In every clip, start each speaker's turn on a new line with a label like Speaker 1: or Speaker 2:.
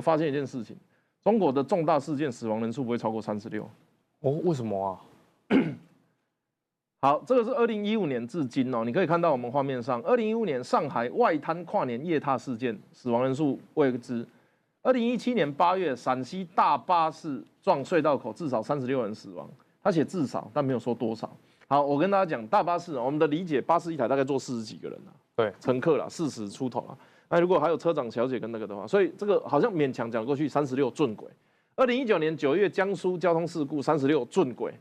Speaker 1: 发现一件事情，中国的重大事件死亡人数不会超过三十六。哦，为什么啊？好，这个是二零一五年至今哦，你可以看到我们画面上，二零一五年上海外滩跨年夜踏事件死亡人数未知。二零一七年八月陕西大巴士撞隧道口，至少三十六人死亡。他写至少，但没有说多少。好，我跟大家讲大巴士，我们的理解，巴士一台大概坐四十几个人啊，对，乘客了四十出头了。那如果还有车长小姐跟那个的话，所以这个好像勉强讲过去三十六坠轨。二零一九年九月，江苏交通事故三十六坠轨。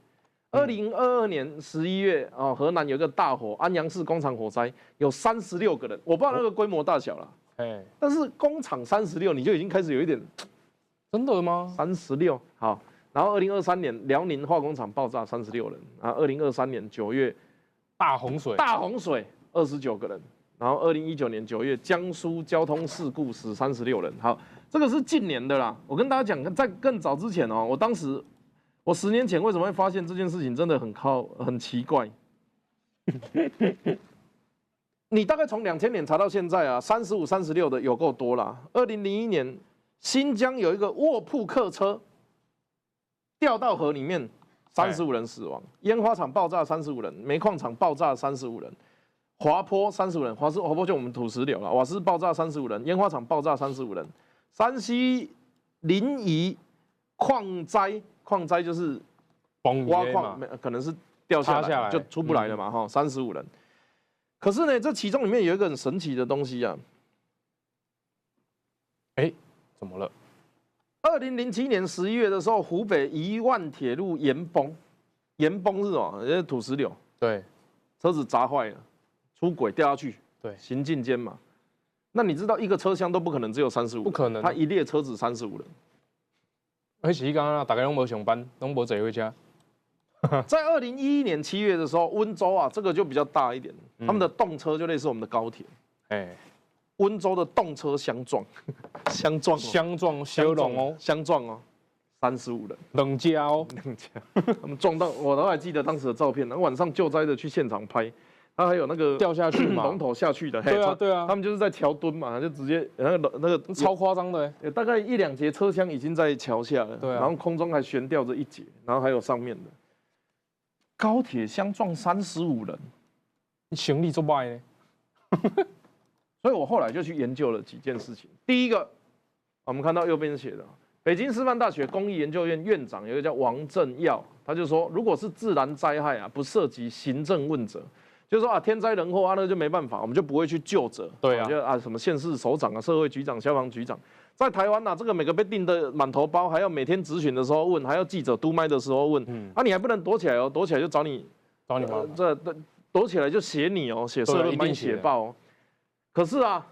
Speaker 1: 二零二二年十一月，啊，河南有个大火，安阳市工厂火灾有三十六个人，我不知道那个规模大小了。哎，但是工厂三十六，你就已经开始有一点，真的吗？三十六，好。然后二零二三年辽宁化工厂爆炸三十六人啊。二零二三年九月大洪水，大洪水二十九个人。然后，二零一九年九月，江苏交通事故死三十六人。好，这个是近年的啦。我跟大家讲，在更早之前哦，我当时，我十年前为什么会发现这件事情真的很靠 很奇怪？你大概从两千年查到现在啊，三十五、三十六的有够多了。二零零一年，新疆有一个卧铺客车掉到河里面，三十五人死亡；烟花厂爆炸，三十五人；煤矿厂爆炸，三十五人。滑坡三十五人，瓦斯滑坡就我们土石流了，瓦斯爆炸三十五人，烟花厂爆炸三十五人，山西临沂矿灾，矿灾就是挖矿可能是掉下来就出不来了嘛，哈，三十五人。可是呢，这其中里面有一个很神奇的东西啊，哎，怎么了？二零零七年十一月的时候，湖北宜万铁路岩崩，岩崩是什么？也是土石流，对，车子砸坏了。出轨掉下去，对，行进间嘛，那你知道一个车厢都不可能只有三十五，不可能，他一列车子三十五人，而且刚刚大概拢无上班，拢无坐回家。在二零一一年七月的时候，温州啊，这个就比较大一点，他们的动车就类似我们的高铁，哎，温州的动车相撞，相撞，相撞，相撞哦，相撞哦，三十五人，冷家哦，冷家，他们撞到，我都还记得当时的照片，然后晚上救灾的去现场拍。他还有那个掉下去嘛，龙头下去的，对啊，对啊，他们就是在桥墩嘛，就直接那个那个超夸张的，大概一两节车厢已经在桥下了，对啊，然后空中还悬吊着一节，然后还有上面的高铁相撞三十五人，你行李做卖呢？所以我后来就去研究了几件事情。第一个，我们看到右边写的北京师范大学公益研究院院长，有个叫王振耀，他就说，如果是自然灾害啊，不涉及行政问责。就是说啊，天灾人祸啊，那就没办法，我们就不会去救者。对啊，就啊什么县市首长啊、社会局长、消防局长，在台湾呐，这个每个被定的满头包，还要每天值勤的时候问，还要记者督麦的时候问。嗯。啊，你还不能躲起来哦，躲起来就找你，找你报。这躲躲起来就写你哦，写社论帮你写报。哦。可是啊，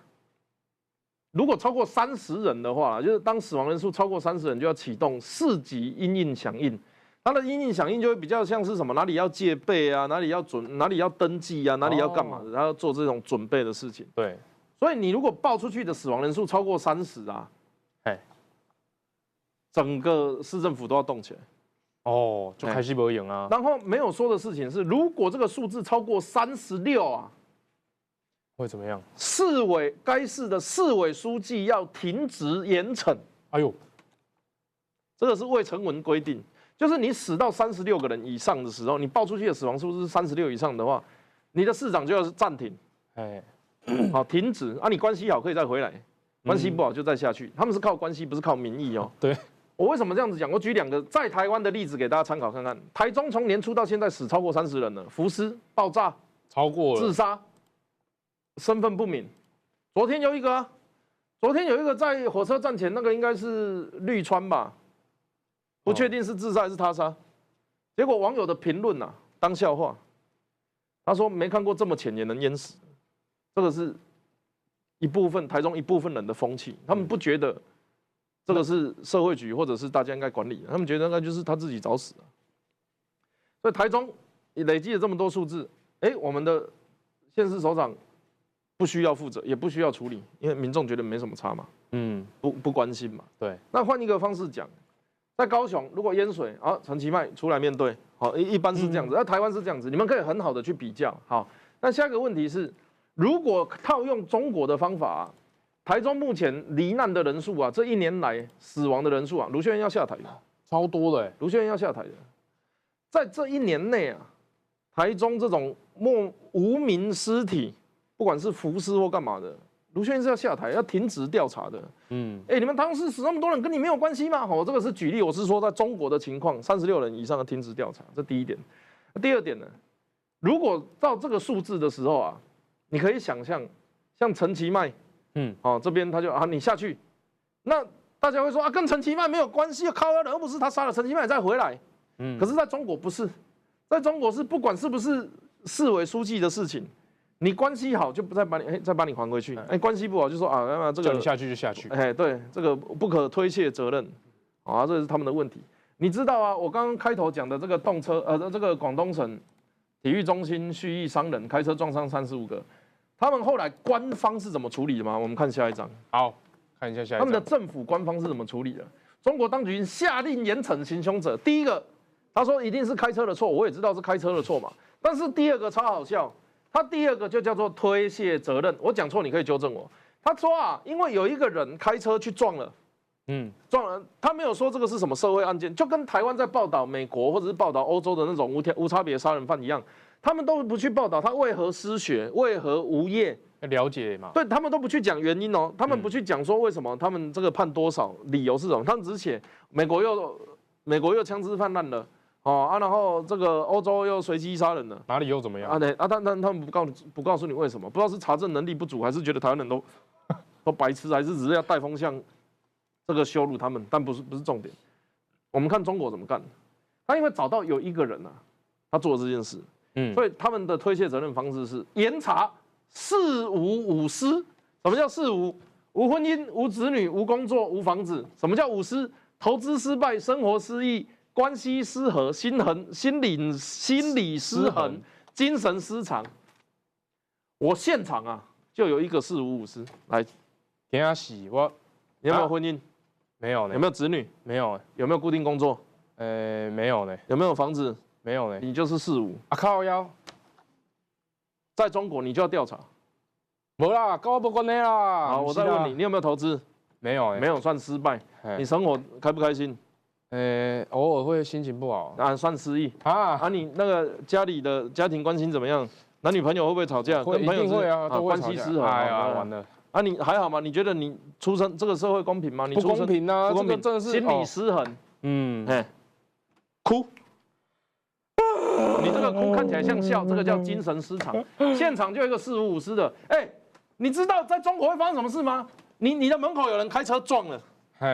Speaker 1: 如果超过三十人的话，就是当死亡人数超过三十人，就要启动四级因应响应。它的应应响应就会比较像是什么？哪里要戒备啊？哪里要准？哪里要登记啊？哪里要干嘛然后做这种准备的事情。对，所以你如果报出去的死亡人数超过三十啊，哎，整个市政府都要动起来，哦，就开始表演啊。然后没有说的事情是，如果这个数字超过三十六啊，会怎么样？市委该市的市委书记要停职严惩。哎呦，这个是未成文规定。就是你死到三十六个人以上的时候，你报出去的死亡数是三十六以上的话，你的市长就要是暂停，哎，好停止啊！你关系好可以再回来，关系不好就再下去。他们是靠关系，不是靠民意哦。对我为什么这样子讲？我举两个在台湾的例子给大家参考看看。台中从年初到现在死超过三十人了，福斯爆炸，超过自杀，身份不明。昨天有一个，昨天有一个在火车站前，那个应该是绿川吧。不确定是自杀还是他杀，结果网友的评论呐当笑话，他说没看过这么浅也能淹死，这个是一部分台中一部分人的风气，他们不觉得这个是社会局或者是大家应该管理，他们觉得那就是他自己找死。所以台中累积了这么多数字，哎，我们的县市首长不需要负责，也不需要处理，因为民众觉得没什么差嘛，嗯，不不关心嘛，对。那换一个方式讲。在高雄，如果淹水，啊，陈其迈出来面对，好，一一般是这样子。那台湾是这样子，你们可以很好的去比较，好。那下一个问题是，如果套用中国的方法，台中目前罹难的人数啊，这一年来死亡的人数啊，卢先生要下台了，超多的，卢先生要下台的。在这一年内啊，台中这种莫无名尸体，不管是浮尸或干嘛的。卢轩是要下台，要停职调查的。嗯，哎，你们当时死那么多人，跟你没有关系吗？我这个是举例，我是说在中国的情况，三十六人以上的停职调查，这第一点。第二点呢，如果到这个数字的时候啊，你可以想象，像陈其迈，嗯，哦，这边他就啊，你下去，那大家会说啊，跟陈其迈没有关系，靠他的，而不是他杀了陈其迈再回来。嗯，可是在中国不是，在中国是不管是不是市委书记的事情。你关系好就不再把你哎，再把你还回去。哎，关系不好就说啊，这个你下去就下去。哎，对，这个不可推卸责任，啊，这是他们的问题。你知道啊，我刚刚开头讲的这个动车，呃，这个广东省体育中心蓄意伤人，开车撞伤三十五个，他们后来官方是怎么处理的吗？我们看下一章。好，看一下下一他们的政府官方是怎么处理的？中国当局下令严惩行凶者。第一个，他说一定是开车的错，我也知道是开车的错嘛。但是第二个超好笑。他第二个就叫做推卸责任，我讲错你可以纠正我。他说啊，因为有一个人开车去撞了，嗯，撞了，他没有说这个是什么社会案件，就跟台湾在报道美国或者是报道欧洲的那种无条无差别杀人犯一样，他们都不去报道他为何失血，为何无业，了解嘛？对他们都不去讲原因哦，他们不去讲说为什么他们这个判多少，理由是什么？他们只写美国又美国又枪支泛滥了。哦啊，然后这个欧洲又随机杀人了，哪里又怎么样？啊对啊，但但他们不告不告诉你为什么，不知道是查证能力不足，还是觉得台湾人都 都白痴，还是只是要带风向，这个羞辱他们，但不是不是重点。我们看中国怎么干，他因为找到有一个人呐，他做了这件事，嗯，所以他们的推卸责任方式是严查四无五失。什么叫四无？无婚姻、无子女、无工作、无房子。什么叫五失？投资失败、生活失意。关系失和，心衡，心理心理失衡，精神失常。我现场啊，就有一个四五五师来给他洗。我，你有没有婚姻？没有呢。有没有子女？没有。有没有固定工作？呃，没有呢。有没有房子？没有呢。你就是四五啊，靠腰。在中国，你就要调查。没啦，跟我无关啦。好，我再问你，你有没有投资？没有，没有算失败。你生活开不开心？呃，偶尔会心情不好，啊，算失忆啊。啊，你那个家里的家庭关系怎么样？男女朋友会不会吵架？会，一定会啊，都会失衡，哎呀，完了。啊，你还好吗？你觉得你出生这个社会公平吗？你不公平啊，不公平，真的是心理失衡。嗯，嘿，哭。你这个哭看起来像笑，这个叫精神失常。现场就一个四五五师的，哎，你知道在中国会发生什么事吗？你你的门口有人开车撞了，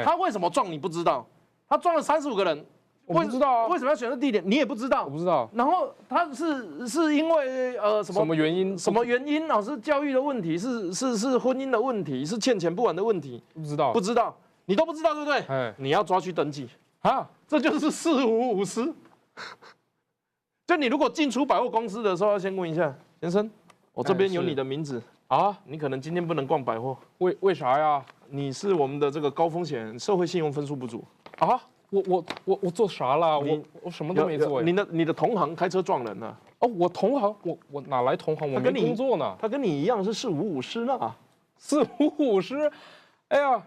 Speaker 1: 他为什么撞你不知道？他撞了三十五个人，我不知道啊，为什么要选择地点？你也不知道，我不知道。然后他是是因为呃什么什么原因？什么原因？老师教育的问题，是是是婚姻的问题，是欠钱不还的问题？不知道，不知道，你都不知道对不对？哎，你要抓去登记啊，这就是四五五十。就你如果进出百货公司的时候，要先问一下先生，我这边有你的名字啊，你可能今天不能逛百货，为为啥呀？你是我们的这个高风险社会信用分数不足。啊！我我我我做啥了？我我什么都没做。你的你的同行开车撞人了。哦，我同行，我我哪来同行？我跟工作呢。他跟你一样是四五五师呢。四五五师，哎呀。